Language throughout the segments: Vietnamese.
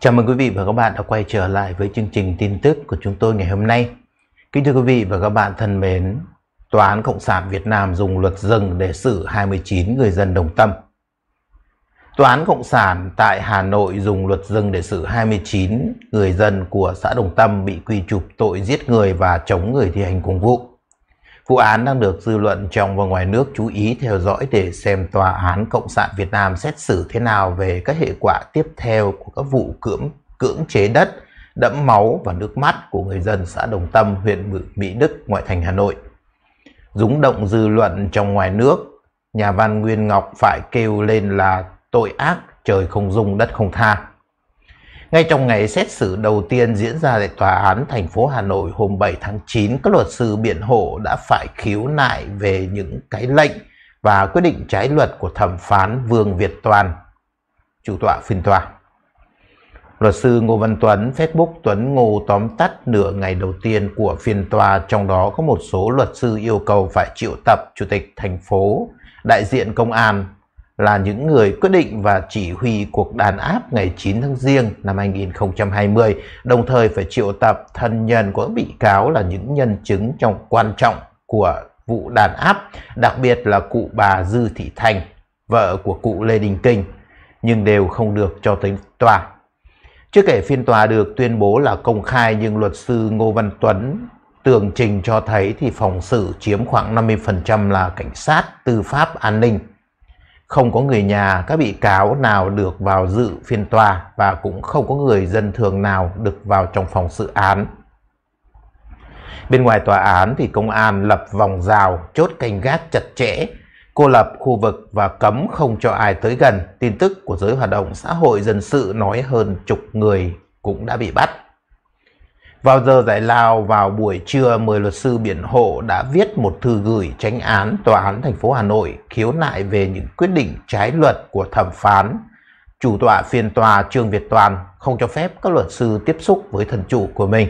Chào mừng quý vị và các bạn đã quay trở lại với chương trình tin tức của chúng tôi ngày hôm nay. Kính thưa quý vị và các bạn thân mến, Tòa án Cộng sản Việt Nam dùng luật rừng để xử 29 người dân đồng tâm. Tòa án Cộng sản tại Hà Nội dùng luật rừng để xử 29 người dân của xã Đồng Tâm bị quy chụp tội giết người và chống người thi hành công vụ. Vụ án đang được dư luận trong và ngoài nước chú ý theo dõi để xem Tòa án Cộng sản Việt Nam xét xử thế nào về các hệ quả tiếp theo của các vụ cưỡng, cưỡng chế đất, đẫm máu và nước mắt của người dân xã Đồng Tâm, huyện Mỹ Đức, ngoại thành Hà Nội. Dúng động dư luận trong ngoài nước, nhà văn Nguyên Ngọc phải kêu lên là tội ác, trời không dung đất không tha. Ngay trong ngày xét xử đầu tiên diễn ra tại Tòa án thành phố Hà Nội hôm 7 tháng 9, các luật sư biện hộ đã phải khiếu nại về những cái lệnh và quyết định trái luật của thẩm phán Vương Việt Toàn, chủ tọa phiên tòa. Luật sư Ngô Văn Tuấn, Facebook Tuấn Ngô tóm tắt nửa ngày đầu tiên của phiên tòa, trong đó có một số luật sư yêu cầu phải triệu tập Chủ tịch thành phố, đại diện công an là những người quyết định và chỉ huy cuộc đàn áp ngày 9 tháng Giêng năm 2020, đồng thời phải triệu tập thân nhân của bị cáo là những nhân chứng trong quan trọng của vụ đàn áp, đặc biệt là cụ bà Dư Thị Thành, vợ của cụ Lê Đình Kinh, nhưng đều không được cho tới tòa. Chưa kể phiên tòa được tuyên bố là công khai nhưng luật sư Ngô Văn Tuấn tường trình cho thấy thì phòng xử chiếm khoảng 50% là cảnh sát, tư pháp, an ninh không có người nhà các bị cáo nào được vào dự phiên tòa và cũng không có người dân thường nào được vào trong phòng xử án. Bên ngoài tòa án thì công an lập vòng rào, chốt canh gác chặt chẽ, cô lập khu vực và cấm không cho ai tới gần. Tin tức của giới hoạt động xã hội dân sự nói hơn chục người cũng đã bị bắt. Vào giờ giải lao vào buổi trưa, 10 luật sư biển hộ đã viết một thư gửi tránh án Tòa án thành phố Hà Nội khiếu nại về những quyết định trái luật của thẩm phán. Chủ tọa phiên tòa Trương Việt Toàn không cho phép các luật sư tiếp xúc với thần chủ của mình.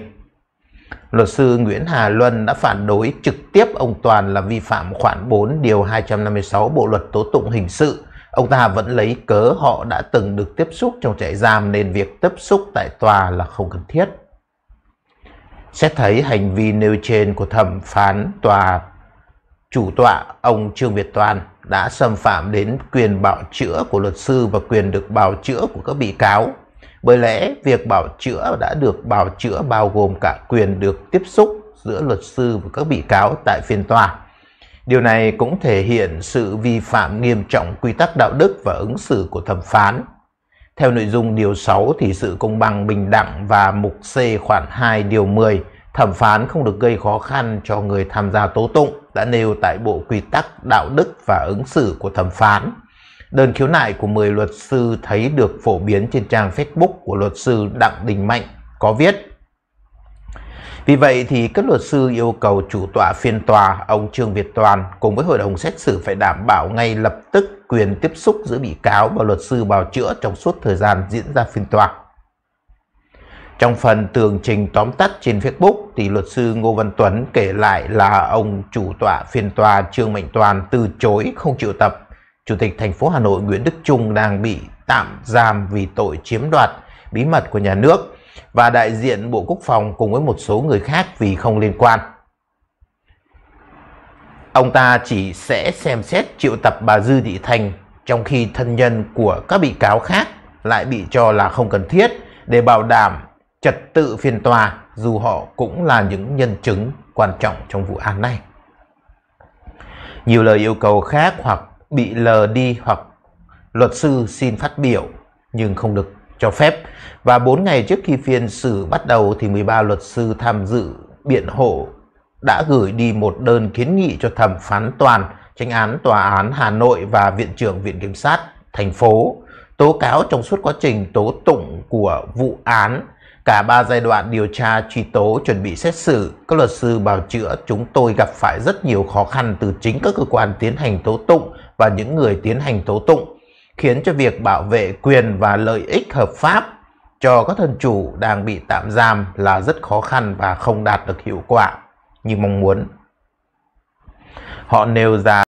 Luật sư Nguyễn Hà Luân đã phản đối trực tiếp ông Toàn là vi phạm khoản 4 điều 256 Bộ luật tố tụng hình sự. Ông ta vẫn lấy cớ họ đã từng được tiếp xúc trong trại giam nên việc tiếp xúc tại tòa là không cần thiết. Xét thấy hành vi nêu trên của thẩm phán tòa chủ tọa ông Trương Việt Toàn đã xâm phạm đến quyền bảo chữa của luật sư và quyền được bảo chữa của các bị cáo. Bởi lẽ việc bảo chữa đã được bảo chữa bao gồm cả quyền được tiếp xúc giữa luật sư và các bị cáo tại phiên tòa. Điều này cũng thể hiện sự vi phạm nghiêm trọng quy tắc đạo đức và ứng xử của thẩm phán theo nội dung điều 6 thì sự công bằng bình đẳng và mục C khoản 2 điều 10 thẩm phán không được gây khó khăn cho người tham gia tố tụng đã nêu tại Bộ Quy tắc Đạo đức và ứng xử của thẩm phán. Đơn khiếu nại của 10 luật sư thấy được phổ biến trên trang Facebook của luật sư Đặng Đình Mạnh có viết vì vậy thì các luật sư yêu cầu chủ tọa phiên tòa ông Trương Việt Toàn cùng với hội đồng xét xử phải đảm bảo ngay lập tức quyền tiếp xúc giữa bị cáo và luật sư bào chữa trong suốt thời gian diễn ra phiên tòa. Trong phần tường trình tóm tắt trên Facebook thì luật sư Ngô Văn Tuấn kể lại là ông chủ tọa phiên tòa Trương Mạnh Toàn từ chối không triệu tập Chủ tịch thành phố Hà Nội Nguyễn Đức Trung đang bị tạm giam vì tội chiếm đoạt bí mật của nhà nước và đại diện Bộ Quốc phòng cùng với một số người khác vì không liên quan. Ông ta chỉ sẽ xem xét triệu tập bà Dư Thị Thành trong khi thân nhân của các bị cáo khác lại bị cho là không cần thiết để bảo đảm trật tự phiên tòa dù họ cũng là những nhân chứng quan trọng trong vụ án này. Nhiều lời yêu cầu khác hoặc bị lờ đi hoặc luật sư xin phát biểu nhưng không được cho phép. Và 4 ngày trước khi phiên xử bắt đầu thì 13 luật sư tham dự biện hộ đã gửi đi một đơn kiến nghị cho thẩm phán toàn tranh án tòa án Hà Nội và viện trưởng viện kiểm sát thành phố tố cáo trong suốt quá trình tố tụng của vụ án cả ba giai đoạn điều tra truy tố chuẩn bị xét xử các luật sư bào chữa chúng tôi gặp phải rất nhiều khó khăn từ chính các cơ quan tiến hành tố tụng và những người tiến hành tố tụng khiến cho việc bảo vệ quyền và lợi ích hợp pháp cho các thân chủ đang bị tạm giam là rất khó khăn và không đạt được hiệu quả như mong muốn. Họ nêu ra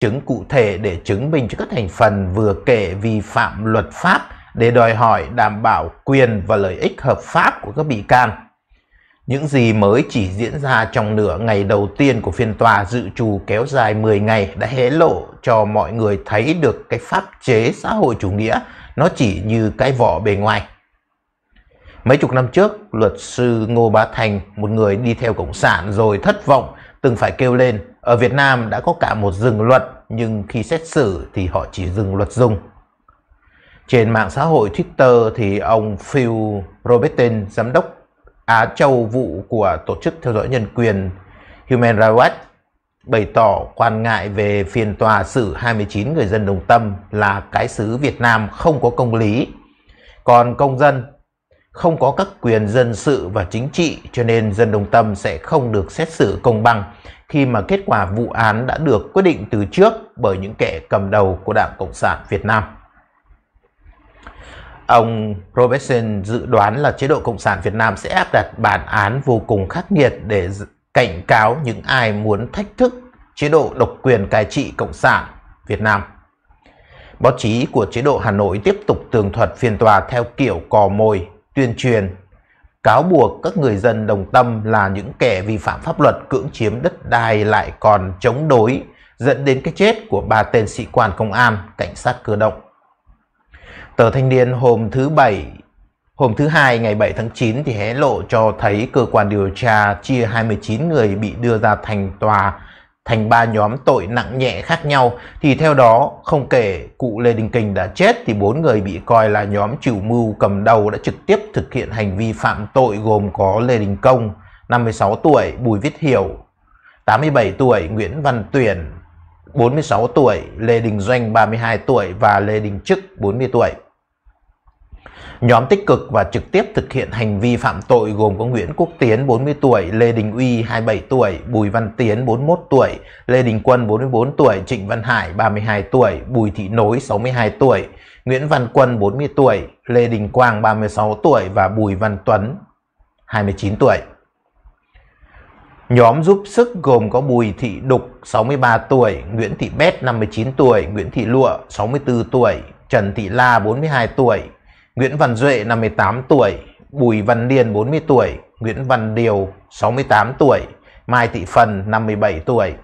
chứng cụ thể để chứng minh cho các thành phần vừa kể vi phạm luật pháp để đòi hỏi đảm bảo quyền và lợi ích hợp pháp của các bị can những gì mới chỉ diễn ra trong nửa ngày đầu tiên của phiên tòa dự trù kéo dài 10 ngày đã hé lộ cho mọi người thấy được cái pháp chế xã hội chủ nghĩa nó chỉ như cái vỏ bề ngoài. Mấy chục năm trước, luật sư Ngô Bá Thành, một người đi theo Cộng sản rồi thất vọng, từng phải kêu lên, ở Việt Nam đã có cả một rừng luật, nhưng khi xét xử thì họ chỉ dừng luật dùng. Trên mạng xã hội Twitter thì ông Phil Robertson, giám đốc Á Châu vụ của Tổ chức Theo dõi Nhân quyền Human Rights Watch bày tỏ quan ngại về phiên tòa xử 29 người dân đồng tâm là cái xứ Việt Nam không có công lý, còn công dân không có các quyền dân sự và chính trị cho nên dân đồng tâm sẽ không được xét xử công bằng khi mà kết quả vụ án đã được quyết định từ trước bởi những kẻ cầm đầu của Đảng Cộng sản Việt Nam. Ông Robertson dự đoán là chế độ Cộng sản Việt Nam sẽ áp đặt bản án vô cùng khắc nghiệt để cảnh cáo những ai muốn thách thức chế độ độc quyền cai trị Cộng sản Việt Nam. Báo chí của chế độ Hà Nội tiếp tục tường thuật phiên tòa theo kiểu cò mồi, tuyên truyền, cáo buộc các người dân đồng tâm là những kẻ vi phạm pháp luật cưỡng chiếm đất đai lại còn chống đối dẫn đến cái chết của ba tên sĩ quan công an, cảnh sát cơ động. Tờ Thanh Niên hôm thứ Bảy, hôm thứ Hai ngày 7 tháng 9 thì hé lộ cho thấy cơ quan điều tra chia 29 người bị đưa ra thành tòa thành ba nhóm tội nặng nhẹ khác nhau thì theo đó không kể cụ Lê Đình Kình đã chết thì bốn người bị coi là nhóm chủ mưu cầm đầu đã trực tiếp thực hiện hành vi phạm tội gồm có Lê Đình Công 56 tuổi, Bùi Viết Hiểu 87 tuổi, Nguyễn Văn Tuyển 46 tuổi, Lê Đình Doanh 32 tuổi và Lê Đình Trức 40 tuổi. Nhóm tích cực và trực tiếp thực hiện hành vi phạm tội gồm có Nguyễn Quốc Tiến 40 tuổi, Lê Đình Uy 27 tuổi, Bùi Văn Tiến 41 tuổi, Lê Đình Quân 44 tuổi, Trịnh Văn Hải 32 tuổi, Bùi Thị Nối 62 tuổi, Nguyễn Văn Quân 40 tuổi, Lê Đình Quang 36 tuổi và Bùi Văn Tuấn 29 tuổi. Nhóm giúp sức gồm có Bùi Thị Đục 63 tuổi, Nguyễn Thị Bét 59 tuổi, Nguyễn Thị Lụa 64 tuổi, Trần Thị La 42 tuổi, Nguyễn Văn Duệ 58 tuổi, Bùi Văn Liên 40 tuổi, Nguyễn Văn Điều 68 tuổi, Mai Thị Phần 57 tuổi,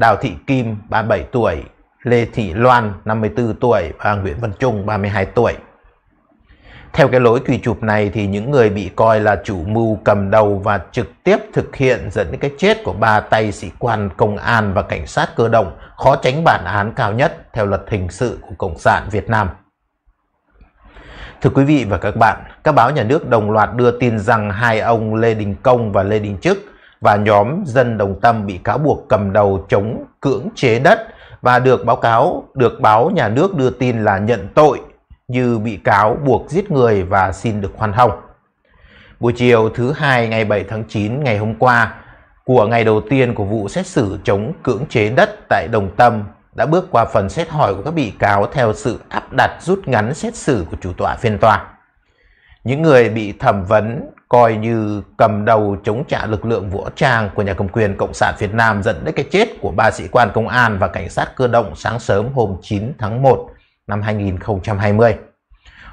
Đào Thị Kim 37 tuổi, Lê Thị Loan 54 tuổi và Nguyễn Văn Trung 32 tuổi. Theo cái lối quy chụp này thì những người bị coi là chủ mưu cầm đầu và trực tiếp thực hiện dẫn đến cái chết của ba tay sĩ quan công an và cảnh sát cơ động khó tránh bản án cao nhất theo luật hình sự của Cộng sản Việt Nam. Thưa quý vị và các bạn, các báo nhà nước đồng loạt đưa tin rằng hai ông Lê Đình Công và Lê Đình Trức và nhóm dân đồng tâm bị cáo buộc cầm đầu chống cưỡng chế đất và được báo cáo được báo nhà nước đưa tin là nhận tội như bị cáo buộc giết người và xin được khoan hồng. Buổi chiều thứ hai ngày 7 tháng 9 ngày hôm qua của ngày đầu tiên của vụ xét xử chống cưỡng chế đất tại Đồng Tâm đã bước qua phần xét hỏi của các bị cáo theo sự áp đặt rút ngắn xét xử của chủ tọa phiên tòa. Những người bị thẩm vấn coi như cầm đầu chống trả lực lượng vũ trang của nhà cầm quyền Cộng sản Việt Nam dẫn đến cái chết của ba sĩ quan công an và cảnh sát cơ động sáng sớm hôm 9 tháng 1 năm 2020.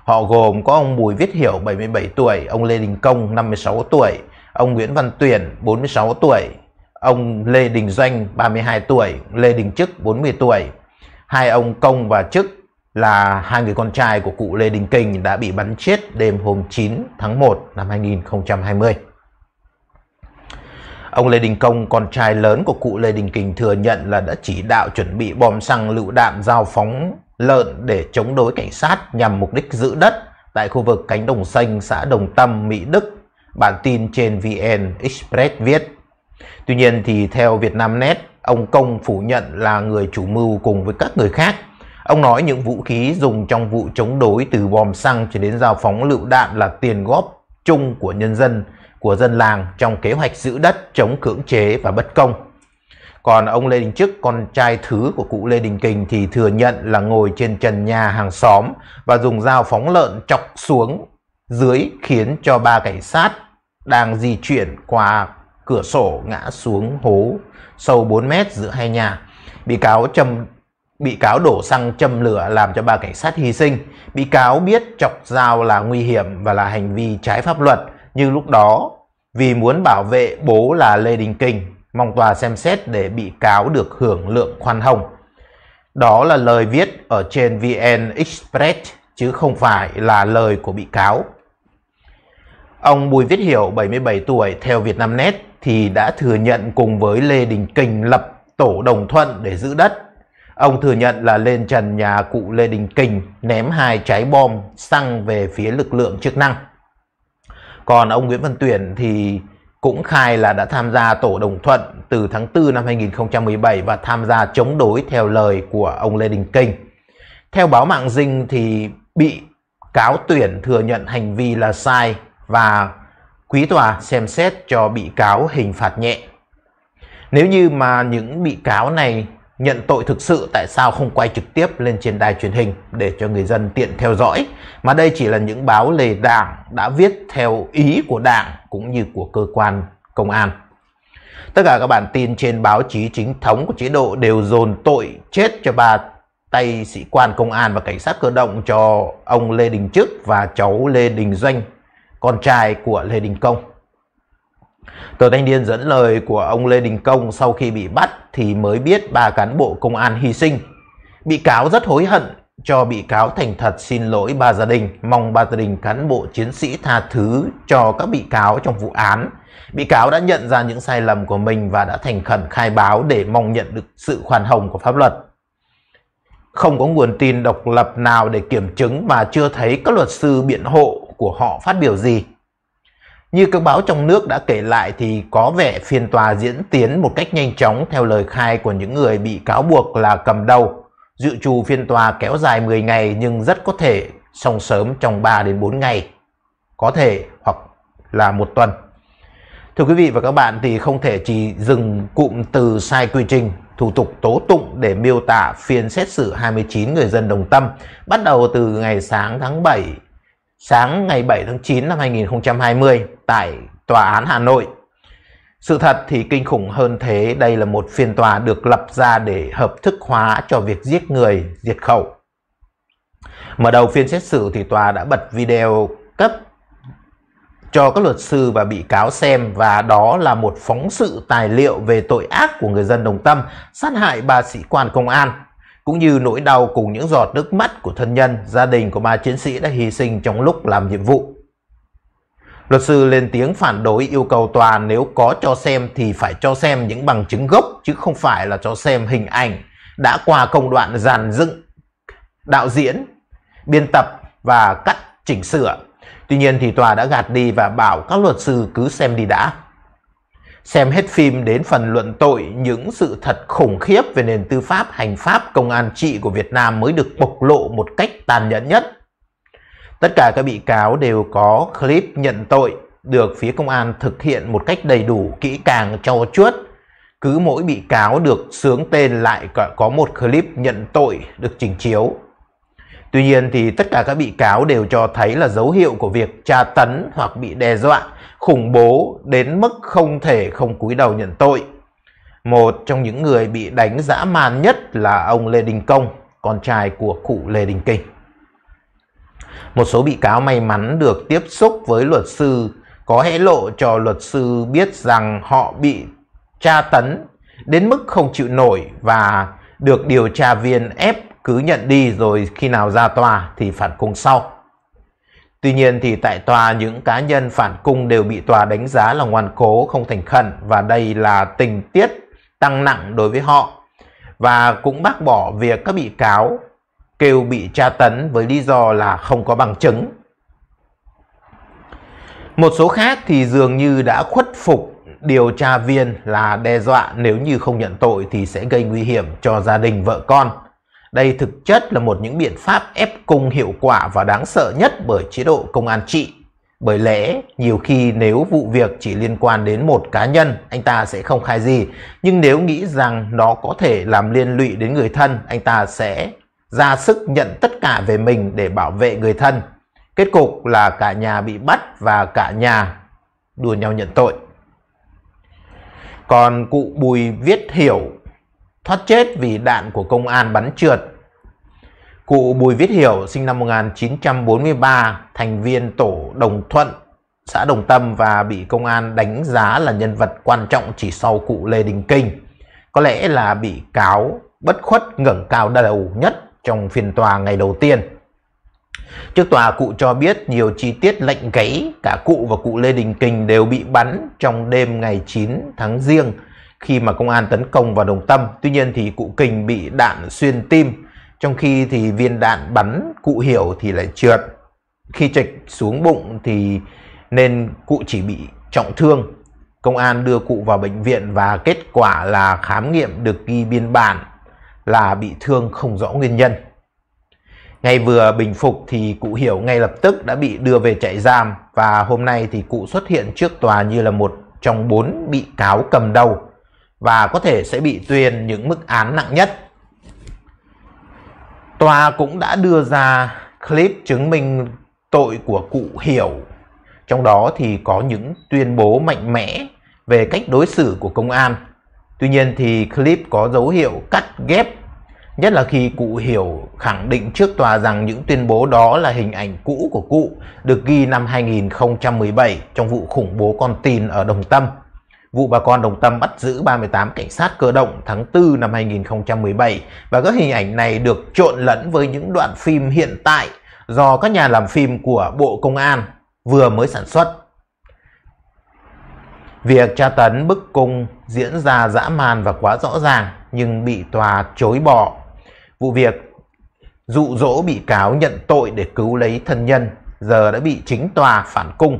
Họ gồm có ông Bùi Viết Hiểu 77 tuổi, ông Lê Đình Công 56 tuổi, ông Nguyễn Văn Tuyển 46 tuổi, ông Lê Đình Doanh 32 tuổi, Lê Đình Chức 40 tuổi. Hai ông Công và Chức là hai người con trai của cụ Lê Đình Kình đã bị bắn chết đêm hôm 9 tháng 1 năm 2020. Ông Lê Đình Công, con trai lớn của cụ Lê Đình Kình thừa nhận là đã chỉ đạo chuẩn bị bom xăng lựu đạn giao phóng lợn để chống đối cảnh sát nhằm mục đích giữ đất tại khu vực cánh đồng xanh xã Đồng Tâm, Mỹ Đức. Bản tin trên VN Express viết Tuy nhiên thì theo Vietnamnet, ông Công phủ nhận là người chủ mưu cùng với các người khác. Ông nói những vũ khí dùng trong vụ chống đối từ bom xăng cho đến dao phóng lựu đạn là tiền góp chung của nhân dân, của dân làng trong kế hoạch giữ đất chống cưỡng chế và bất công. Còn ông Lê Đình Trức, con trai thứ của cụ Lê Đình Kình thì thừa nhận là ngồi trên trần nhà hàng xóm và dùng dao phóng lợn chọc xuống dưới khiến cho ba cảnh sát đang di chuyển qua cửa sổ ngã xuống hố sâu 4 mét giữa hai nhà. Bị cáo châm bị cáo đổ xăng châm lửa làm cho ba cảnh sát hy sinh. Bị cáo biết chọc dao là nguy hiểm và là hành vi trái pháp luật, nhưng lúc đó vì muốn bảo vệ bố là Lê Đình Kình, mong tòa xem xét để bị cáo được hưởng lượng khoan hồng. Đó là lời viết ở trên VN Express chứ không phải là lời của bị cáo. Ông Bùi Viết Hiểu 77 tuổi theo Vietnamnet thì đã thừa nhận cùng với Lê Đình Kình lập tổ đồng thuận để giữ đất. Ông thừa nhận là lên trần nhà cụ Lê Đình Kình ném hai trái bom xăng về phía lực lượng chức năng. Còn ông Nguyễn Văn Tuyển thì cũng khai là đã tham gia tổ đồng thuận từ tháng 4 năm 2017 và tham gia chống đối theo lời của ông Lê Đình Kình. Theo báo mạng dinh thì bị cáo Tuyển thừa nhận hành vi là sai và quý tòa xem xét cho bị cáo hình phạt nhẹ. Nếu như mà những bị cáo này nhận tội thực sự tại sao không quay trực tiếp lên trên đài truyền hình để cho người dân tiện theo dõi mà đây chỉ là những báo lề đảng đã viết theo ý của đảng cũng như của cơ quan công an. Tất cả các bản tin trên báo chí chính thống của chế độ đều dồn tội chết cho bà tay sĩ quan công an và cảnh sát cơ động cho ông Lê Đình Trức và cháu Lê Đình Doanh con trai của Lê Đình Công. Tổ thanh niên dẫn lời của ông Lê Đình Công sau khi bị bắt thì mới biết ba cán bộ công an hy sinh. Bị cáo rất hối hận cho bị cáo thành thật xin lỗi ba gia đình, mong ba gia đình cán bộ chiến sĩ tha thứ cho các bị cáo trong vụ án. Bị cáo đã nhận ra những sai lầm của mình và đã thành khẩn khai báo để mong nhận được sự khoan hồng của pháp luật. Không có nguồn tin độc lập nào để kiểm chứng mà chưa thấy các luật sư biện hộ của họ phát biểu gì. Như các báo trong nước đã kể lại thì có vẻ phiên tòa diễn tiến một cách nhanh chóng theo lời khai của những người bị cáo buộc là cầm đầu. Dự trù phiên tòa kéo dài 10 ngày nhưng rất có thể xong sớm trong 3 đến 4 ngày, có thể hoặc là một tuần. Thưa quý vị và các bạn thì không thể chỉ dừng cụm từ sai quy trình, thủ tục tố tụng để miêu tả phiên xét xử 29 người dân đồng tâm bắt đầu từ ngày sáng tháng 7 sáng ngày 7 tháng 9 năm 2020 tại Tòa án Hà Nội. Sự thật thì kinh khủng hơn thế, đây là một phiên tòa được lập ra để hợp thức hóa cho việc giết người, diệt khẩu. Mở đầu phiên xét xử thì tòa đã bật video cấp cho các luật sư và bị cáo xem và đó là một phóng sự tài liệu về tội ác của người dân Đồng Tâm sát hại ba sĩ quan công an cũng như nỗi đau cùng những giọt nước mắt của thân nhân, gia đình của ba chiến sĩ đã hy sinh trong lúc làm nhiệm vụ. Luật sư lên tiếng phản đối yêu cầu tòa nếu có cho xem thì phải cho xem những bằng chứng gốc chứ không phải là cho xem hình ảnh đã qua công đoạn dàn dựng, đạo diễn, biên tập và cắt chỉnh sửa. Tuy nhiên thì tòa đã gạt đi và bảo các luật sư cứ xem đi đã. Xem hết phim đến phần luận tội những sự thật khủng khiếp về nền tư pháp, hành pháp, công an trị của Việt Nam mới được bộc lộ một cách tàn nhẫn nhất. Tất cả các bị cáo đều có clip nhận tội được phía công an thực hiện một cách đầy đủ, kỹ càng, cho chuốt. Cứ mỗi bị cáo được sướng tên lại có một clip nhận tội được trình chiếu. Tuy nhiên thì tất cả các bị cáo đều cho thấy là dấu hiệu của việc tra tấn hoặc bị đe dọa khủng bố đến mức không thể không cúi đầu nhận tội. Một trong những người bị đánh dã man nhất là ông Lê Đình Công, con trai của cụ Lê Đình Kinh. Một số bị cáo may mắn được tiếp xúc với luật sư có hé lộ cho luật sư biết rằng họ bị tra tấn đến mức không chịu nổi và được điều tra viên ép cứ nhận đi rồi khi nào ra tòa thì phạt cùng sau. Tuy nhiên thì tại tòa những cá nhân phản cung đều bị tòa đánh giá là ngoan cố, không thành khẩn và đây là tình tiết tăng nặng đối với họ và cũng bác bỏ việc các bị cáo kêu bị tra tấn với lý do là không có bằng chứng. Một số khác thì dường như đã khuất phục điều tra viên là đe dọa nếu như không nhận tội thì sẽ gây nguy hiểm cho gia đình vợ con. Đây thực chất là một những biện pháp ép cung hiệu quả và đáng sợ nhất bởi chế độ công an trị. Bởi lẽ, nhiều khi nếu vụ việc chỉ liên quan đến một cá nhân, anh ta sẽ không khai gì. Nhưng nếu nghĩ rằng nó có thể làm liên lụy đến người thân, anh ta sẽ ra sức nhận tất cả về mình để bảo vệ người thân. Kết cục là cả nhà bị bắt và cả nhà đua nhau nhận tội. Còn cụ Bùi viết hiểu thoát chết vì đạn của công an bắn trượt. Cụ Bùi Viết Hiểu sinh năm 1943, thành viên tổ Đồng Thuận, xã Đồng Tâm và bị công an đánh giá là nhân vật quan trọng chỉ sau cụ Lê Đình Kinh. Có lẽ là bị cáo bất khuất ngẩng cao đầu nhất trong phiên tòa ngày đầu tiên. Trước tòa cụ cho biết nhiều chi tiết lệnh gáy, cả cụ và cụ Lê Đình Kình đều bị bắn trong đêm ngày 9 tháng riêng khi mà công an tấn công vào đồng tâm. Tuy nhiên thì cụ Kình bị đạn xuyên tim, trong khi thì viên đạn bắn cụ Hiểu thì lại trượt. Khi trạch xuống bụng thì nên cụ chỉ bị trọng thương. Công an đưa cụ vào bệnh viện và kết quả là khám nghiệm được ghi biên bản là bị thương không rõ nguyên nhân. Ngày vừa bình phục thì cụ Hiểu ngay lập tức đã bị đưa về trại giam và hôm nay thì cụ xuất hiện trước tòa như là một trong bốn bị cáo cầm đầu và có thể sẽ bị tuyên những mức án nặng nhất. Tòa cũng đã đưa ra clip chứng minh tội của cụ Hiểu. Trong đó thì có những tuyên bố mạnh mẽ về cách đối xử của công an. Tuy nhiên thì clip có dấu hiệu cắt ghép, nhất là khi cụ Hiểu khẳng định trước tòa rằng những tuyên bố đó là hình ảnh cũ của cụ được ghi năm 2017 trong vụ khủng bố con tin ở Đồng Tâm. Vụ bà con đồng tâm bắt giữ 38 cảnh sát cơ động tháng 4 năm 2017 và các hình ảnh này được trộn lẫn với những đoạn phim hiện tại do các nhà làm phim của Bộ Công an vừa mới sản xuất. Việc tra tấn bức cung diễn ra dã man và quá rõ ràng nhưng bị tòa chối bỏ. Vụ việc dụ dỗ bị cáo nhận tội để cứu lấy thân nhân giờ đã bị chính tòa phản cung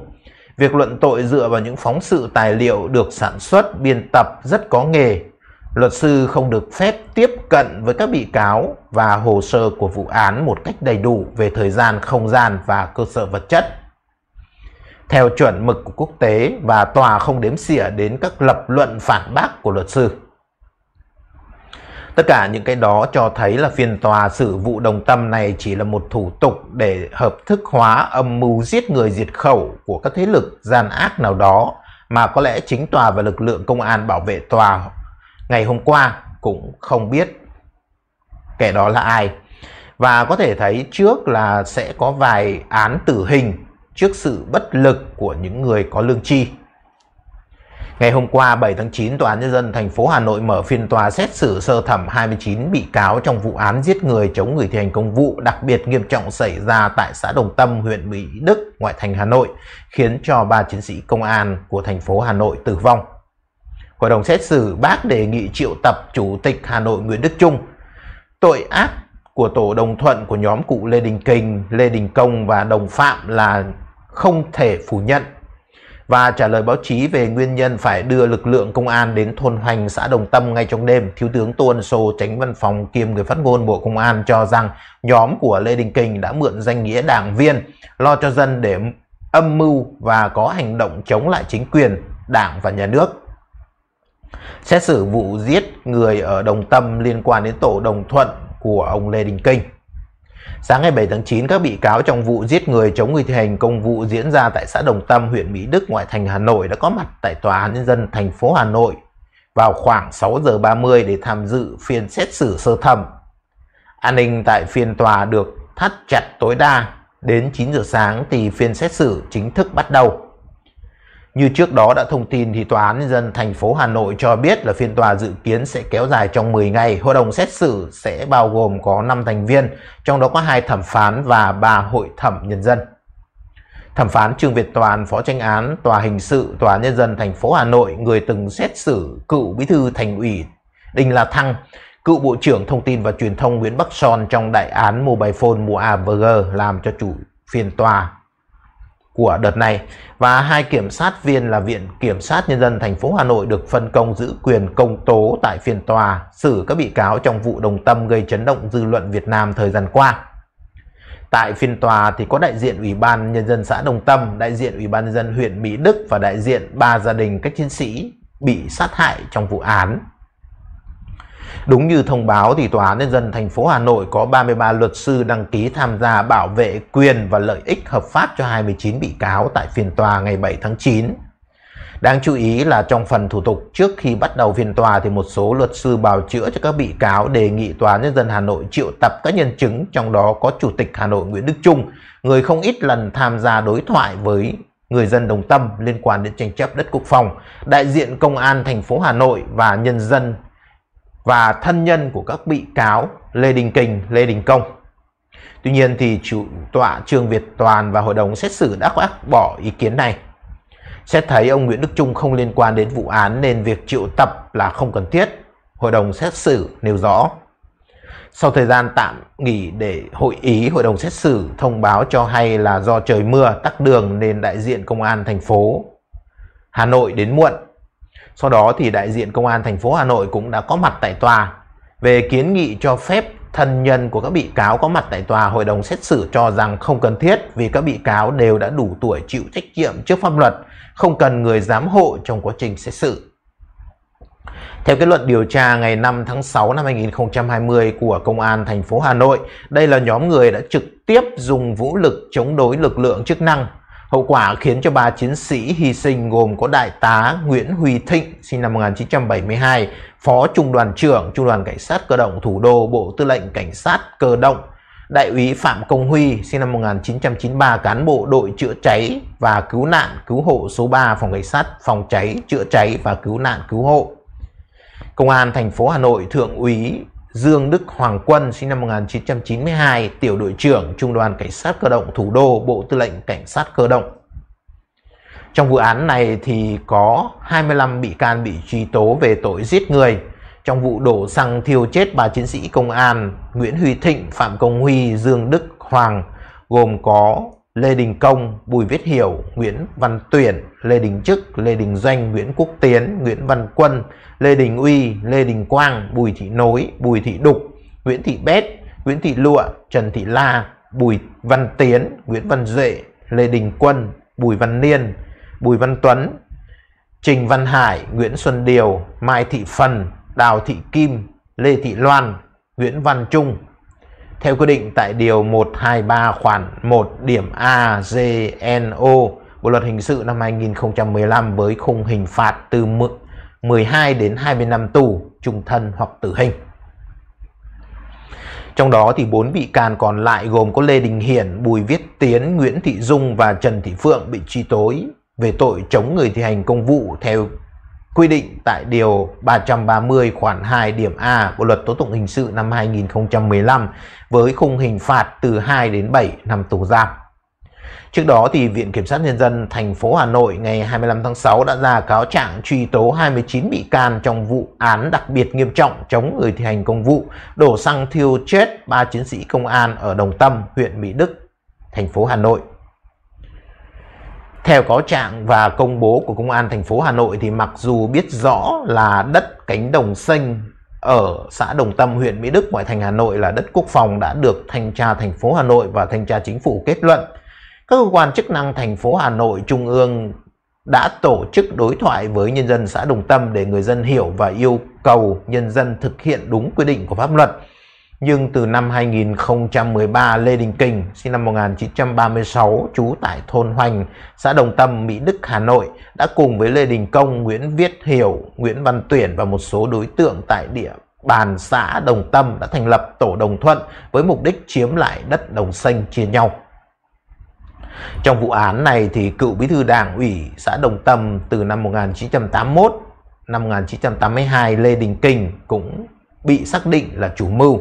Việc luận tội dựa vào những phóng sự tài liệu được sản xuất, biên tập rất có nghề. Luật sư không được phép tiếp cận với các bị cáo và hồ sơ của vụ án một cách đầy đủ về thời gian, không gian và cơ sở vật chất. Theo chuẩn mực của quốc tế và tòa không đếm xỉa đến các lập luận phản bác của luật sư. Tất cả những cái đó cho thấy là phiên tòa xử vụ đồng tâm này chỉ là một thủ tục để hợp thức hóa âm mưu giết người diệt khẩu của các thế lực gian ác nào đó mà có lẽ chính tòa và lực lượng công an bảo vệ tòa ngày hôm qua cũng không biết kẻ đó là ai. Và có thể thấy trước là sẽ có vài án tử hình trước sự bất lực của những người có lương tri. Ngày hôm qua 7 tháng 9, Tòa án Nhân dân thành phố Hà Nội mở phiên tòa xét xử sơ thẩm 29 bị cáo trong vụ án giết người chống người thi hành công vụ đặc biệt nghiêm trọng xảy ra tại xã Đồng Tâm, huyện Mỹ Đức, ngoại thành Hà Nội, khiến cho ba chiến sĩ công an của thành phố Hà Nội tử vong. Hội đồng xét xử bác đề nghị triệu tập Chủ tịch Hà Nội Nguyễn Đức Trung. Tội ác của tổ đồng thuận của nhóm cụ Lê Đình Kình, Lê Đình Công và đồng phạm là không thể phủ nhận và trả lời báo chí về nguyên nhân phải đưa lực lượng công an đến thôn Hoành, xã Đồng Tâm ngay trong đêm, Thiếu tướng Tô Ân Sô, tránh văn phòng kiêm người phát ngôn Bộ Công an cho rằng nhóm của Lê Đình Kình đã mượn danh nghĩa đảng viên lo cho dân để âm mưu và có hành động chống lại chính quyền, đảng và nhà nước. Xét xử vụ giết người ở Đồng Tâm liên quan đến tổ Đồng Thuận của ông Lê Đình Kình. Sáng ngày 7 tháng 9, các bị cáo trong vụ giết người chống người thi hành công vụ diễn ra tại xã Đồng Tâm, huyện Mỹ Đức, ngoại thành Hà Nội đã có mặt tại Tòa án Nhân dân thành phố Hà Nội vào khoảng 6 giờ 30 để tham dự phiên xét xử sơ thẩm. An ninh tại phiên tòa được thắt chặt tối đa, đến 9 giờ sáng thì phiên xét xử chính thức bắt đầu. Như trước đó đã thông tin thì Tòa án Nhân dân thành phố Hà Nội cho biết là phiên tòa dự kiến sẽ kéo dài trong 10 ngày. Hội đồng xét xử sẽ bao gồm có 5 thành viên, trong đó có hai thẩm phán và ba hội thẩm nhân dân. Thẩm phán Trương Việt Toàn, Phó tranh án Tòa hình sự Tòa Nhân dân thành phố Hà Nội, người từng xét xử cựu bí thư thành ủy Đinh La Thăng, cựu Bộ trưởng Thông tin và Truyền thông Nguyễn Bắc Son trong đại án Mobile Phone Mua G làm cho chủ phiên tòa của đợt này và hai kiểm sát viên là Viện Kiểm sát Nhân dân thành phố Hà Nội được phân công giữ quyền công tố tại phiên tòa xử các bị cáo trong vụ đồng tâm gây chấn động dư luận Việt Nam thời gian qua. Tại phiên tòa thì có đại diện Ủy ban Nhân dân xã Đồng Tâm, đại diện Ủy ban Nhân dân huyện Mỹ Đức và đại diện ba gia đình các chiến sĩ bị sát hại trong vụ án. Đúng như thông báo thì Tòa án Nhân dân thành phố Hà Nội có 33 luật sư đăng ký tham gia bảo vệ quyền và lợi ích hợp pháp cho 29 bị cáo tại phiên tòa ngày 7 tháng 9. Đáng chú ý là trong phần thủ tục trước khi bắt đầu phiên tòa thì một số luật sư bào chữa cho các bị cáo đề nghị Tòa án Nhân dân Hà Nội triệu tập các nhân chứng trong đó có Chủ tịch Hà Nội Nguyễn Đức Trung, người không ít lần tham gia đối thoại với người dân đồng tâm liên quan đến tranh chấp đất quốc phòng, đại diện công an thành phố Hà Nội và nhân dân và thân nhân của các bị cáo Lê Đình Kình, Lê Đình Công. Tuy nhiên thì chủ tọa Trương Việt Toàn và hội đồng xét xử đã bác bỏ ý kiến này. Xét thấy ông Nguyễn Đức Trung không liên quan đến vụ án nên việc triệu tập là không cần thiết, hội đồng xét xử nêu rõ. Sau thời gian tạm nghỉ để hội ý, hội đồng xét xử thông báo cho hay là do trời mưa tắc đường nên đại diện công an thành phố Hà Nội đến muộn sau đó thì đại diện công an thành phố Hà Nội cũng đã có mặt tại tòa về kiến nghị cho phép thân nhân của các bị cáo có mặt tại tòa hội đồng xét xử cho rằng không cần thiết vì các bị cáo đều đã đủ tuổi chịu trách nhiệm trước pháp luật, không cần người giám hộ trong quá trình xét xử. Theo kết luận điều tra ngày 5 tháng 6 năm 2020 của Công an thành phố Hà Nội, đây là nhóm người đã trực tiếp dùng vũ lực chống đối lực lượng chức năng Hậu quả khiến cho ba chiến sĩ hy sinh gồm có Đại tá Nguyễn Huy Thịnh sinh năm 1972, Phó Trung đoàn trưởng Trung đoàn Cảnh sát Cơ động Thủ đô Bộ Tư lệnh Cảnh sát Cơ động, Đại úy Phạm Công Huy sinh năm 1993 cán bộ đội chữa cháy và cứu nạn cứu hộ số 3 Phòng Cảnh sát Phòng cháy, chữa cháy và cứu nạn cứu hộ. Công an thành phố Hà Nội Thượng úy Dương Đức Hoàng Quân sinh năm 1992, tiểu đội trưởng Trung đoàn Cảnh sát cơ động thủ đô, Bộ Tư lệnh Cảnh sát cơ động. Trong vụ án này thì có 25 bị can bị truy tố về tội giết người. Trong vụ đổ xăng thiêu chết ba chiến sĩ công an Nguyễn Huy Thịnh, Phạm Công Huy, Dương Đức Hoàng gồm có Lê Đình Công, Bùi Viết Hiểu, Nguyễn Văn Tuyển, Lê Đình Chức, Lê Đình Doanh, Nguyễn Quốc Tiến, Nguyễn Văn Quân, Lê Đình Uy, Lê Đình Quang, Bùi Thị Nối, Bùi Thị Đục, Nguyễn Thị Bét, Nguyễn Thị Lụa, Trần Thị La, Bùi Văn Tiến, Nguyễn Văn Duệ, Lê Đình Quân, Bùi Văn Niên, Bùi Văn Tuấn, Trình Văn Hải, Nguyễn Xuân Điều, Mai Thị Phần, Đào Thị Kim, Lê Thị Loan, Nguyễn Văn Trung, theo quy định tại Điều 123 khoản 1 điểm A, G, N, O Bộ Luật Hình sự năm 2015 với khung hình phạt từ 12 đến 20 năm tù, trung thân hoặc tử hình. Trong đó thì bốn bị can còn lại gồm có Lê Đình Hiển, Bùi Viết Tiến, Nguyễn Thị Dung và Trần Thị Phượng bị truy tố về tội chống người thi hành công vụ theo quy định tại Điều 330 khoản 2 điểm A của Luật Tố Tụng Hình sự năm 2015 với khung hình phạt từ 2 đến 7 năm tù giam. Trước đó, thì Viện Kiểm sát Nhân dân thành phố Hà Nội ngày 25 tháng 6 đã ra cáo trạng truy tố 29 bị can trong vụ án đặc biệt nghiêm trọng chống người thi hành công vụ, đổ xăng thiêu chết 3 chiến sĩ công an ở Đồng Tâm, huyện Mỹ Đức, thành phố Hà Nội. Theo cáo trạng và công bố của Công an thành phố Hà Nội thì mặc dù biết rõ là đất cánh đồng xanh ở xã Đồng Tâm, huyện Mỹ Đức, ngoại thành Hà Nội là đất quốc phòng đã được thanh tra thành phố Hà Nội và thanh tra chính phủ kết luận. Các cơ quan chức năng thành phố Hà Nội, Trung ương đã tổ chức đối thoại với nhân dân xã Đồng Tâm để người dân hiểu và yêu cầu nhân dân thực hiện đúng quy định của pháp luật nhưng từ năm 2013 Lê Đình Kình sinh năm 1936 trú tại thôn Hoành, xã Đồng Tâm, Mỹ Đức, Hà Nội đã cùng với Lê Đình Công, Nguyễn Viết Hiểu, Nguyễn Văn Tuyển và một số đối tượng tại địa bàn xã Đồng Tâm đã thành lập tổ đồng thuận với mục đích chiếm lại đất đồng xanh chia nhau. Trong vụ án này thì cựu bí thư đảng ủy xã Đồng Tâm từ năm 1981 năm 1982 Lê Đình Kình cũng bị xác định là chủ mưu.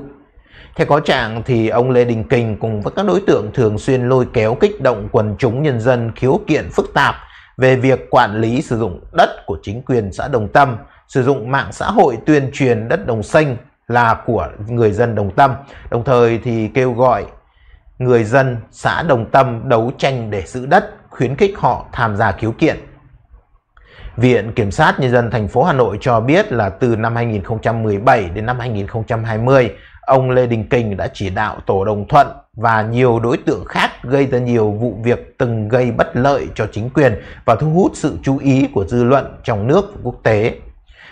Theo có trạng thì ông Lê Đình Kình cùng với các đối tượng thường xuyên lôi kéo kích động quần chúng nhân dân khiếu kiện phức tạp về việc quản lý sử dụng đất của chính quyền xã Đồng Tâm, sử dụng mạng xã hội tuyên truyền đất đồng xanh là của người dân Đồng Tâm, đồng thời thì kêu gọi người dân xã Đồng Tâm đấu tranh để giữ đất, khuyến khích họ tham gia khiếu kiện. Viện Kiểm sát Nhân dân thành phố Hà Nội cho biết là từ năm 2017 đến năm 2020, ông Lê Đình Kình đã chỉ đạo Tổ Đồng Thuận và nhiều đối tượng khác gây ra nhiều vụ việc từng gây bất lợi cho chính quyền và thu hút sự chú ý của dư luận trong nước và quốc tế.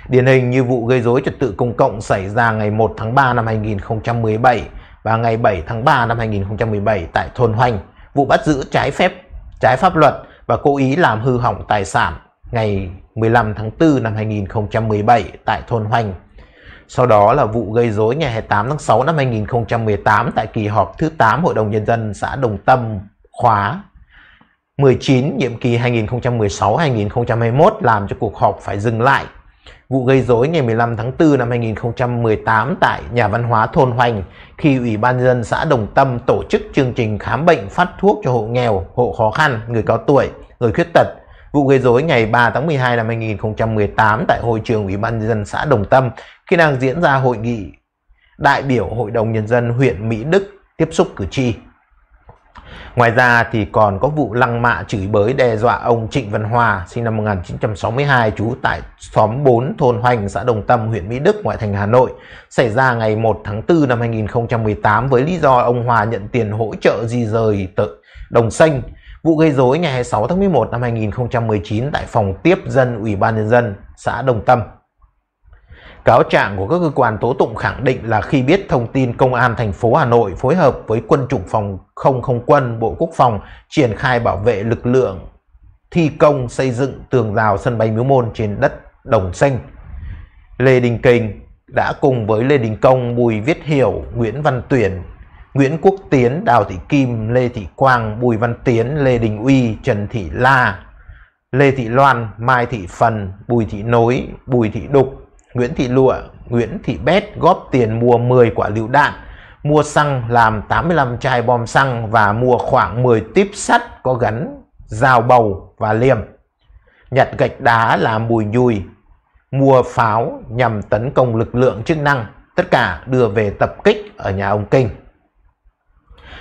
Điển hình như vụ gây dối trật tự công cộng xảy ra ngày 1 tháng 3 năm 2017 và ngày 7 tháng 3 năm 2017 tại thôn Hoành, vụ bắt giữ trái phép trái pháp luật và cố ý làm hư hỏng tài sản ngày 15 tháng 4 năm 2017 tại thôn Hoành, sau đó là vụ gây rối ngày 28 tháng 6 năm 2018 tại kỳ họp thứ 8 Hội đồng Nhân dân xã Đồng Tâm, khóa 19 nhiệm kỳ 2016-2021 làm cho cuộc họp phải dừng lại. Vụ gây rối ngày 15 tháng 4 năm 2018 tại nhà văn hóa thôn Hoành khi Ủy ban dân xã Đồng Tâm tổ chức chương trình khám bệnh phát thuốc cho hộ nghèo, hộ khó khăn, người cao tuổi, người khuyết tật Vụ gây dối ngày 3 tháng 12 năm 2018 tại hội trường Ủy ban nhân dân xã Đồng Tâm khi đang diễn ra hội nghị đại biểu Hội đồng Nhân dân huyện Mỹ Đức tiếp xúc cử tri. Ngoài ra thì còn có vụ lăng mạ chửi bới đe dọa ông Trịnh Văn Hòa sinh năm 1962 trú tại xóm 4 thôn Hoành xã Đồng Tâm huyện Mỹ Đức ngoại thành Hà Nội xảy ra ngày 1 tháng 4 năm 2018 với lý do ông Hòa nhận tiền hỗ trợ di rời tự Đồng Xanh Vụ gây dối ngày 26 tháng 11 năm 2019 tại phòng tiếp dân Ủy ban Nhân dân xã Đồng Tâm. Cáo trạng của các cơ quan tố tụng khẳng định là khi biết thông tin Công an thành phố Hà Nội phối hợp với quân chủng phòng không không quân Bộ Quốc phòng triển khai bảo vệ lực lượng thi công xây dựng tường rào sân bay Miếu Môn trên đất Đồng Xanh. Lê Đình Kình đã cùng với Lê Đình Công, Bùi Viết Hiểu, Nguyễn Văn Tuyển Nguyễn Quốc Tiến, Đào Thị Kim, Lê Thị Quang, Bùi Văn Tiến, Lê Đình Uy, Trần Thị La, Lê Thị Loan, Mai Thị Phần, Bùi Thị Nối, Bùi Thị Đục, Nguyễn Thị Lụa, Nguyễn Thị Bét góp tiền mua 10 quả lựu đạn, mua xăng làm 85 chai bom xăng và mua khoảng 10 tiếp sắt có gắn dao bầu và liềm. Nhặt gạch đá làm bùi nhùi, mua pháo nhằm tấn công lực lượng chức năng, tất cả đưa về tập kích ở nhà ông Kinh.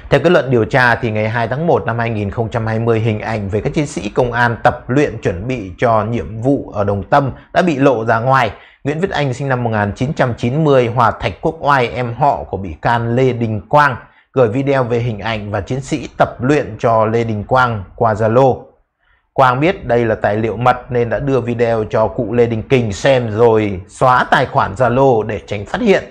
Theo kết luận điều tra thì ngày 2 tháng 1 năm 2020 hình ảnh về các chiến sĩ công an tập luyện chuẩn bị cho nhiệm vụ ở Đồng Tâm đã bị lộ ra ngoài. Nguyễn Viết Anh sinh năm 1990, Hòa Thạch Quốc Oai em họ của bị can Lê Đình Quang gửi video về hình ảnh và chiến sĩ tập luyện cho Lê Đình Quang qua Zalo. Quang biết đây là tài liệu mật nên đã đưa video cho cụ Lê Đình Kình xem rồi xóa tài khoản Zalo để tránh phát hiện.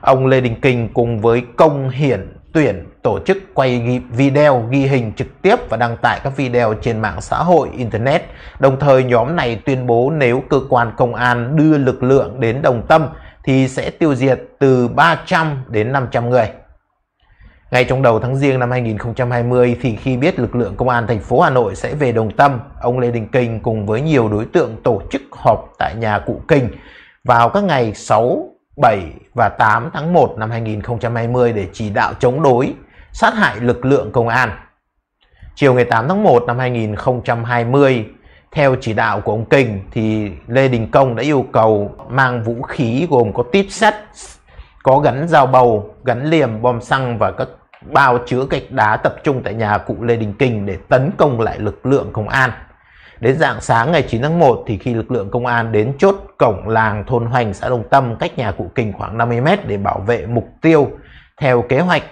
Ông Lê Đình Kình cùng với Công Hiển tuyển tổ chức quay video ghi hình trực tiếp và đăng tải các video trên mạng xã hội internet đồng thời nhóm này tuyên bố nếu cơ quan công an đưa lực lượng đến đồng tâm thì sẽ tiêu diệt từ 300 đến 500 người ngay trong đầu tháng riêng năm 2020 thì khi biết lực lượng công an thành phố Hà Nội sẽ về Đồng Tâm, ông Lê Đình Kình cùng với nhiều đối tượng tổ chức họp tại nhà cụ Kình vào các ngày 6, 7 và 8 tháng 1 năm 2020 để chỉ đạo chống đối, sát hại lực lượng công an. Chiều ngày 8 tháng 1 năm 2020, theo chỉ đạo của ông Kình thì Lê Đình Công đã yêu cầu mang vũ khí gồm có tiếp sắt, có gắn dao bầu, gắn liềm, bom xăng và các bao chứa gạch đá tập trung tại nhà cụ Lê Đình Kình để tấn công lại lực lượng công an. Đến dạng sáng ngày 9 tháng 1 thì khi lực lượng công an đến chốt cổng làng thôn Hoành xã Đồng Tâm cách nhà cụ Kình khoảng 50 m để bảo vệ mục tiêu theo kế hoạch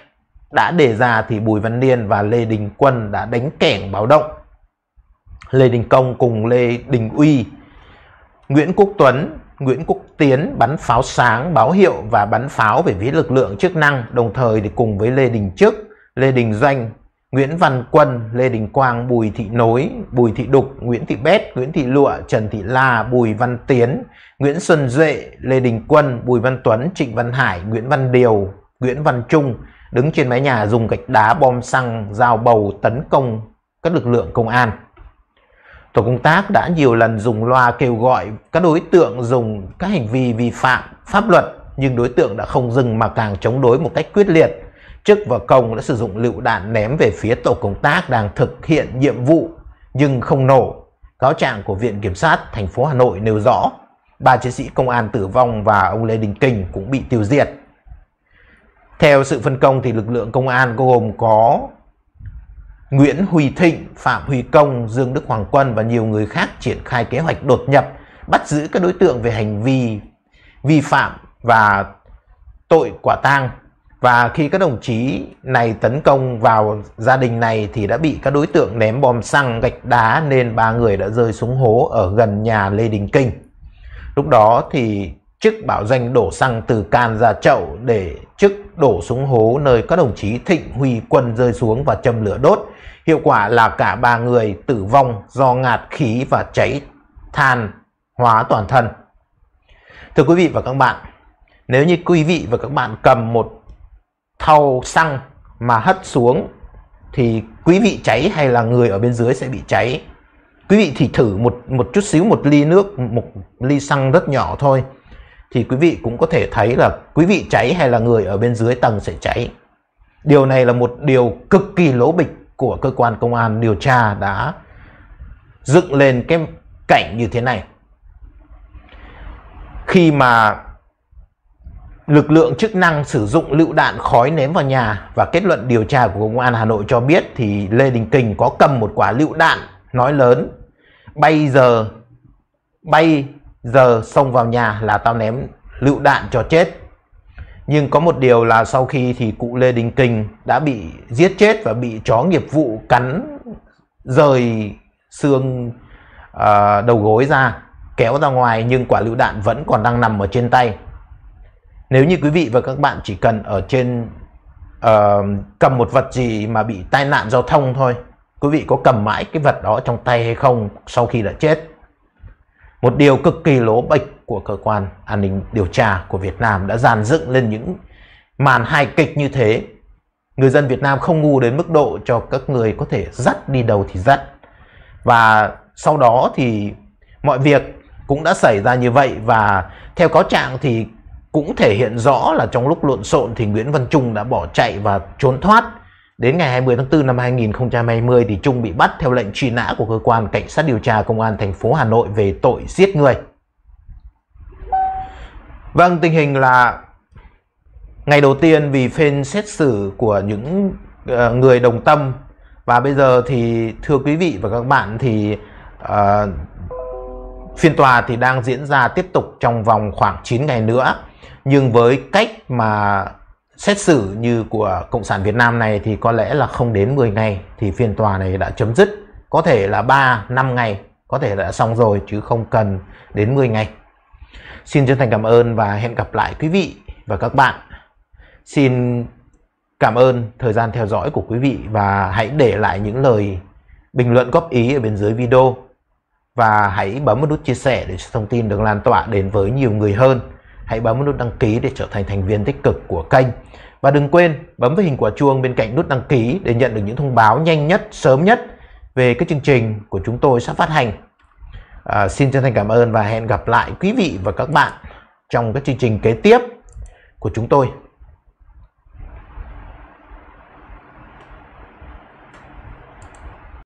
đã đề ra thì Bùi Văn Niên và Lê Đình Quân đã đánh kẻng báo động. Lê Đình Công cùng Lê Đình Uy, Nguyễn Quốc Tuấn, Nguyễn Quốc Tiến bắn pháo sáng báo hiệu và bắn pháo về phía lực lượng chức năng, đồng thời thì cùng với Lê Đình Trước, Lê Đình Doanh Nguyễn Văn Quân, Lê Đình Quang, Bùi Thị Nối, Bùi Thị Đục, Nguyễn Thị Bét, Nguyễn Thị Lụa, Trần Thị La, Bùi Văn Tiến, Nguyễn Xuân Duệ, Lê Đình Quân, Bùi Văn Tuấn, Trịnh Văn Hải, Nguyễn Văn Điều, Nguyễn Văn Trung đứng trên mái nhà dùng gạch đá bom xăng, dao bầu tấn công các lực lượng công an. Tổ công tác đã nhiều lần dùng loa kêu gọi các đối tượng dùng các hành vi vi phạm pháp luật nhưng đối tượng đã không dừng mà càng chống đối một cách quyết liệt Trước và Công đã sử dụng lựu đạn ném về phía tổ công tác đang thực hiện nhiệm vụ nhưng không nổ. Cáo trạng của Viện Kiểm sát thành phố Hà Nội nêu rõ ba chiến sĩ công an tử vong và ông Lê Đình Kình cũng bị tiêu diệt. Theo sự phân công thì lực lượng công an gồm có Nguyễn Huy Thịnh, Phạm Huy Công, Dương Đức Hoàng Quân và nhiều người khác triển khai kế hoạch đột nhập, bắt giữ các đối tượng về hành vi vi phạm và tội quả tang và khi các đồng chí này tấn công vào gia đình này thì đã bị các đối tượng ném bom xăng gạch đá nên ba người đã rơi xuống hố ở gần nhà Lê Đình Kinh. Lúc đó thì chức bảo danh đổ xăng từ can ra chậu để chức đổ xuống hố nơi các đồng chí Thịnh Huy Quân rơi xuống và châm lửa đốt. Hiệu quả là cả ba người tử vong do ngạt khí và cháy than hóa toàn thân. Thưa quý vị và các bạn, nếu như quý vị và các bạn cầm một thau xăng mà hất xuống thì quý vị cháy hay là người ở bên dưới sẽ bị cháy quý vị thì thử một một chút xíu một ly nước một ly xăng rất nhỏ thôi thì quý vị cũng có thể thấy là quý vị cháy hay là người ở bên dưới tầng sẽ cháy điều này là một điều cực kỳ lỗ bịch của cơ quan công an điều tra đã dựng lên cái cảnh như thế này khi mà Lực lượng chức năng sử dụng lựu đạn khói ném vào nhà và kết luận điều tra của Công an Hà Nội cho biết thì Lê Đình Kình có cầm một quả lựu đạn nói lớn Bây giờ, bay giờ xông vào nhà là tao ném lựu đạn cho chết nhưng có một điều là sau khi thì cụ Lê Đình Kình đã bị giết chết và bị chó nghiệp vụ cắn rời xương uh, đầu gối ra kéo ra ngoài nhưng quả lựu đạn vẫn còn đang nằm ở trên tay nếu như quý vị và các bạn chỉ cần ở trên uh, cầm một vật gì mà bị tai nạn giao thông thôi quý vị có cầm mãi cái vật đó trong tay hay không sau khi đã chết một điều cực kỳ lố bịch của cơ quan an ninh điều tra của Việt Nam đã dàn dựng lên những màn hài kịch như thế người dân Việt Nam không ngu đến mức độ cho các người có thể dắt đi đầu thì dắt và sau đó thì mọi việc cũng đã xảy ra như vậy và theo cáo trạng thì cũng thể hiện rõ là trong lúc lộn xộn thì Nguyễn Văn Trung đã bỏ chạy và trốn thoát. Đến ngày 20 tháng 4 năm 2020 thì Trung bị bắt theo lệnh truy nã của cơ quan cảnh sát điều tra công an thành phố Hà Nội về tội giết người. Vâng, tình hình là ngày đầu tiên vì phiên xét xử của những ờ, người đồng tâm và bây giờ thì thưa quý vị và các bạn thì uh, Phiên tòa thì đang diễn ra tiếp tục trong vòng khoảng 9 ngày nữa. Nhưng với cách mà xét xử như của Cộng sản Việt Nam này thì có lẽ là không đến 10 ngày thì phiên tòa này đã chấm dứt. Có thể là 3, 5 ngày, có thể đã xong rồi chứ không cần đến 10 ngày. Xin chân thành cảm ơn và hẹn gặp lại quý vị và các bạn. Xin cảm ơn thời gian theo dõi của quý vị và hãy để lại những lời bình luận góp ý ở bên dưới video và hãy bấm vào nút chia sẻ để thông tin được lan tỏa đến với nhiều người hơn. Hãy bấm vào nút đăng ký để trở thành thành viên tích cực của kênh. Và đừng quên bấm vào hình quả chuông bên cạnh nút đăng ký để nhận được những thông báo nhanh nhất, sớm nhất về các chương trình của chúng tôi sắp phát hành. À, xin chân thành cảm ơn và hẹn gặp lại quý vị và các bạn trong các chương trình kế tiếp của chúng tôi.